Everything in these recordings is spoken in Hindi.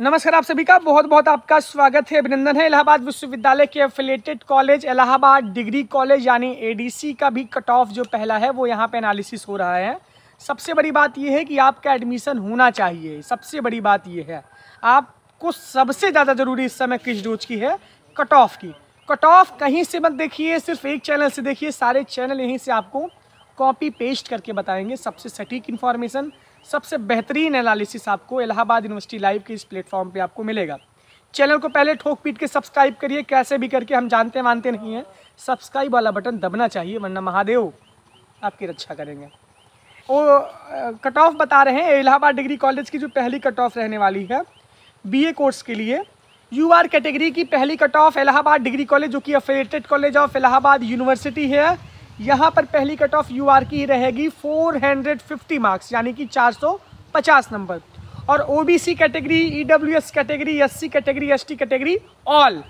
नमस्कार आप सभी का बहुत बहुत आपका स्वागत है अभिनंदन है इलाहाबाद विश्वविद्यालय के affiliated college Allahabad degree college यानी एडीसी का भी कट ऑफ जो पहला है वो यहाँ पे एनालिसिस हो रहा है सबसे बड़ी बात ये है कि आपका एडमिशन होना चाहिए सबसे बड़ी बात ये है आपको सबसे ज़्यादा ज़रूरी इस समय किस डोज की है कट ऑफ की कट ऑफ कहीं से मत देखिए सिर्फ एक चैनल से देखिए सारे चैनल यहीं से आपको कॉपी पेस्ट करके बताएंगे सबसे सटीक इन्फॉर्मेशन सबसे बेहतरीन एनालिसिस आपको इलाहाबाद यूनिवर्सिटी लाइव के इस प्लेटफॉर्म पे आपको मिलेगा चैनल को पहले ठोक पीट के सब्सक्राइब करिए कैसे भी करके हम जानते मानते नहीं हैं सब्सक्राइब वाला बटन दबना चाहिए वरना महादेव आपकी रक्षा करेंगे वो कट ऑफ बता रहे हैं इलाहाबाद डिग्री कॉलेज की जो पहली कट ऑफ रहने वाली है बी कोर्स के लिए यू आर कैटेगरी की पहली cut off Allahabad degree college जो कि affiliated college of Allahabad university है यहाँ पर पहली कट ऑफ यू की ही रहेगी 450 मार्क्स यानी कि 450 नंबर और OBC category EWS category SC category ST category all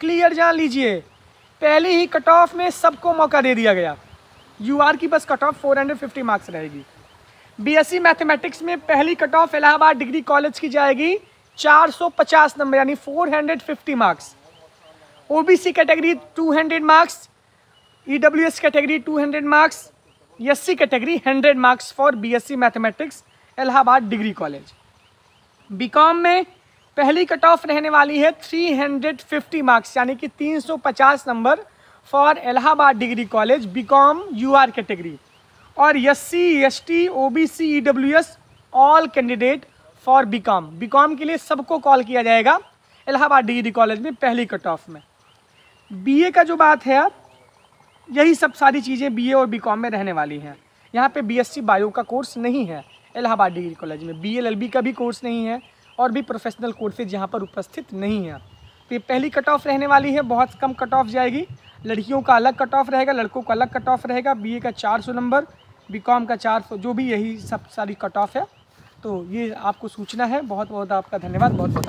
clear जान लीजिए पहले ही कट ऑफ में सबको मौका दे दिया गया यू की बस कट ऑफ 450 मार्क्स रहेगी बीएससी मैथमेटिक्स e में पहली cut off Allahabad degree college की जाएगी 450 नंबर यानी 450 marks OBC category 200 marks E W S category two hundred marks S C category hundred marks for B S C mathematics Allahabad degree college B com में पहली कट ऑफ रहने वाली है थ्री हंड्रेड फिफ्टी मार्क्स यानी कि तीन सौ पचास number for Allahabad degree college B com U R category और S C S T O B C E W S all candidate for B com B com के लिए सबको कॉल किया जाएगा इलाहाबाद डिग्री कॉलेज में पहली कट ऑफ में बी ए का जो बात है अब यही सब सारी चीज़ें बीए और बीकॉम में रहने वाली हैं यहाँ पे बीएससी बायो का कोर्स नहीं है इलाहाबाद डिग्री कॉलेज में बीएलएलबी का भी कोर्स नहीं है और भी प्रोफेशनल कोर्सेज यहाँ पर उपस्थित नहीं है तो ये पहली कट ऑफ रहने वाली है बहुत कम कट ऑफ जाएगी लड़कियों का अलग कट ऑफ रहेगा लड़कों का अलग कट ऑफ रहेगा बीए का 400 नंबर कॉम का 400 जो भी यही सब सारी कट ऑफ है तो ये आपको सूचना है बहुत बहुत आपका धन्यवाद बहुत बहुत